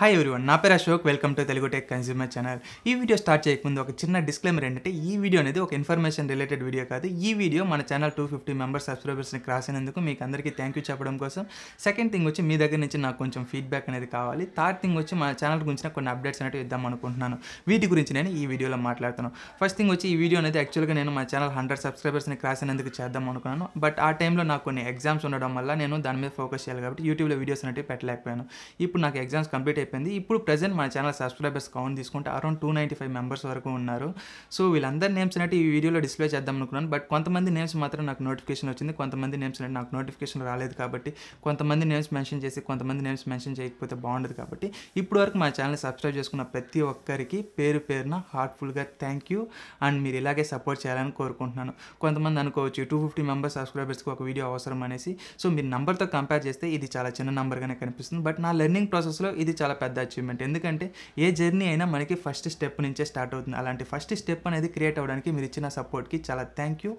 hi everyone నా పేరు Ashok welcome to Telugu tech consumer channel ఈ వీడియో స్టార్ట్ చేయకముందు ఒక చిన్న డిస్క్లైమర్ ఏంటంటే ఈ వీడియో అనేది ఒక ఇన్ఫర్మేషన్ రిలేటెడ్ వీడియో కాదు ఈ వీడియో మన ఛానల్ టూ ఫిఫ్టీ మెంబర్స్ సబ్స్క్రైబర్స్ని క్రాస్ అయినందుకు మీకు అందరికీ థ్యాంక్ యూ చెప్పడం కోసం సెకండ్ థింగ్ వచ్చి మీ దగ్గర నుంచి నాకు కొంచెం ఫీడ్బ్యాక్ అనేది కావాలి థర్డ్ థింగ్ వచ్చి మన ఛానల్ గురించి కొన్ని అప్డేట్స్ అనేవి ఇద్దాం అనుకుంటున్నాను వీటి గురించి నేను ఈ వీడియోలో మాట్లాడుతాను ఫస్ట్ థింగ్ వచ్చి ఈ వీడియో అనేది యాక్చువల్గా నేను మన ఛానల్ హండ్రెడ్ సబ్స్క్రైబర్స్ని క్రాస్ అయినందుకు చేద్దాం అనుకున్నాను బట్ ఆ టైంలో నాకు కొన్ని ఎగ్జామ్స్ ఉండడం వల్ల నేను దాని మీద ఫోకస్ చేయాలి కాబట్టి యూట్యూబ్లో వీడియోస్ అనేవి పెట్టలేకపోయాను ఇప్పుడు నాకు ఎగ్జామ్స్ కంప్లీట్ అయిపోయింది ఇప్పుడు ప్రజెంట్ మన ఛానల్ సబ్స్క్రైబర్స్ కౌంట్ తీసుకుంటే around two ninety five members వరకు ఉన్నారు సో వీళ్ళందరి నేమ్స్ అనేవి ఈ వీడియోలో డిస్ప్లే చేద్దాం అనుకున్నాను బట్ కొంతమంది నేమ్స్ మాత్రం నాకు నోటిఫికేషన్ వచ్చింది కొంతమంది నేమ్స్ అంటే నాకు నోటిఫికేషన్ రాలేదు కాబట్టి కొంతమంది నేమ్స్ మెన్షన్ చేసి కొంతమంది నేమ్స్ మెన్షన్ చేయకపోతే బాగుండదు కాబట్టి ఇప్పుడు వరకు మా ఛానల్ సబ్స్క్రైబ్ చేసుకున్న ప్రతి ఒక్కరికి పేరు పేరున హార్ట్ఫుల్గా థ్యాంక్ యూ అండ్ మీరు ఇలాగే సపోర్ట్ చేయాలని కోరుకుంటున్నాను కొంతమంది అనుకోవచ్చు టూ ఫిఫ్టీ మెంబర్స్ సబ్స్క్రైబర్స్కి ఒక వీడియో అవసరం అనేసి సో మీరు నంబర్తో కంపేర్ చేస్తే ఇది చాలా చిన్న నంబర్గానే కనిపిస్తుంది బట్ నా లెర్నింగ్ ప్రాసెస్లో ఇది చాలా పెద్ద అచీవ్మెంట్ ఎందుకంటే ఏ జర్నీ అయినా మనకి ఫస్ట్ స్టెప్ నుంచే స్టార్ట్ అవుతుంది అలాంటి ఫస్ట్ స్టెప్ అనేది క్రియేట్ అవ్వడానికి మీరు ఇచ్చిన సపోర్ట్కి చాలా thank you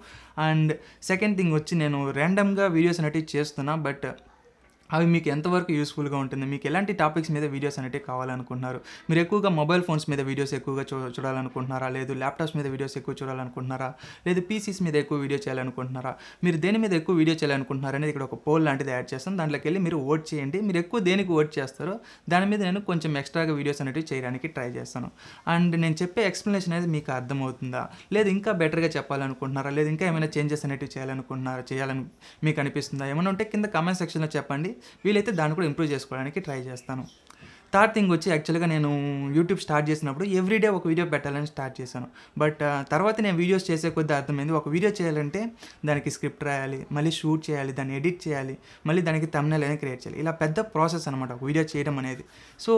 and second thing వచ్చి నేను ర్యాండమ్గా వీడియోస్ అనేటివి చేస్తున్నా బట్ అవి మీకు ఎంతవరకు యూస్ఫుల్గా ఉంటుంది మీకు ఎలాంటి టాపిక్స్ మీద వీడియోస్ అనేవి కావాలనుకుంటున్నారు మీరు ఎక్కువగా మొబైల్ ఫోన్స్ మీద వీడియోస్ ఎక్కువగా చూ చూడాలనుకుంటున్నారా లేదు ల్యాప్టాప్స్ మీద వీడియోస్ ఎక్కువ చూడాలనుకుంటున్నారా లేదు పీసీస్ మీద ఎక్కువ వీడియో చేయాలనుకుంటున్నారా మీరు దేని మీద ఎక్కువ వీడియో చేయాలనుకుంటున్నారా అనేది ఇక్కడ ఒక పోల్ లాంటిది యాడ్ చేస్తాను దాంట్లోకి వెళ్ళి మీరు ఓట్ చేయండి మీరు ఎక్కువ దేనికి ఓట్ చేస్తారో దాని మీద నేను కొంచెం ఎక్స్ట్రాగా వీడియోస్ అనేవి చేయడానికి ట్రై చేస్తాను అండ్ నేను చెప్పే ఎక్స్ప్లెనేషన్ అనేది మీకు అర్థమవుతుందా లేదు ఇంకా బెటర్గా చెప్పాలనుకుంటున్నారా లేదు ఇంకా ఏమైనా చేంజెస్ అనేవి చేయాలనుకుంటున్నారా చేయాలని మీకు అనిపిస్తుందా ఏమైనా ఉంటే కింద కామెంట్ సెక్షన్లో చెప్పండి వీలైతే దాన్ని కూడా ఇంప్రూవ్ చేసుకోవడానికి ట్రై చేస్తాను థర్డ్ థింగ్ వచ్చి యాక్చువల్గా నేను యూట్యూబ్ స్టార్ట్ చేసినప్పుడు ఎవ్రీడే ఒక వీడియో పెట్టాలని స్టార్ట్ చేశాను బట్ uh, తర్వాత నేను వీడియోస్ చేసే కొద్ది అర్థమైంది ఒక వీడియో చేయాలంటే దానికి స్క్రిప్ట్ రాయాలి మళ్ళీ షూట్ చేయాలి దాన్ని ఎడిట్ చేయాలి మళ్ళీ దానికి తమ్నెల్ అనేది క్రియేట్ చేయాలి ఇలా పెద్ద ప్రాసెస్ అనమాట ఒక వీడియో చేయడం అనేది సో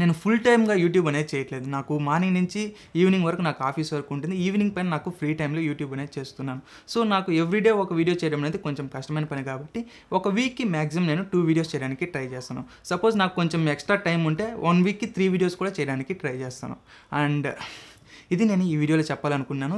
నేను ఫుల్ టైమ్గా యూట్యూబ్ అనేది చేయట్లేదు నాకు మార్నింగ్ నుంచి ఈవినింగ్ వరకు నాకు ఆఫీస్ వరకు ఉంటుంది ఈవినింగ్ పైన నాకు ఫ్రీ టైంలో యూట్యూబ్ అనేది చేస్తున్నాను సో నాకు ఎవ్రీడే ఒక వీడియో చేయడం అనేది కొంచెం కష్టమైన పని కాబట్టి ఒక వీక్కి మ్యాక్సిమం నేను టూ వీడియోస్ చేయడానికి ట్రై చేస్తాను సపోజ్ నాకు కొంచెం ఎక్స్ట్రా టైం ఉంటే వన్ వీక్కి త్రీ వీడియోస్ కూడా చేయడానికి ట్రై చేస్తాను అండ్ ఇది నేను ఈ వీడియోలో చెప్పాలనుకున్నాను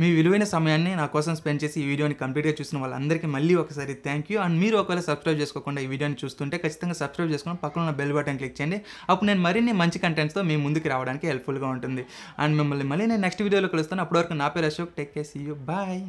మీ విలువైన సమయాన్ని నా కోసం స్పెండ్ చేసి ఈ వీడియోని కంప్లీట్గా చూసిన వాళ్ళందరికీ మళ్ళీ ఒకసారి థ్యాంక్ యూ అండ్ మీరు ఒకవేళ సబ్స్క్రైబ్ చేసుకోకుండా ఈ వీడియోని చూస్తుంటే ఖచ్చితంగా సబ్స్క్రైబ్ చేసుకుని పక్కన ఉన్న బెల్ బటన్ క్లిక్ చేయండి అప్పుడు నేను మరిన్ని మంచి కంటెంట్స్తో మీ ముందుకు రావడానికి హెల్ప్ఫుల్గా ఉంటుంది అండ్ మిమ్మల్ని మళ్ళీ నేను నెక్స్ట్ వీడియోలో కలుస్తాను అప్పటివరకు నా పేరు Ashok take care see you bye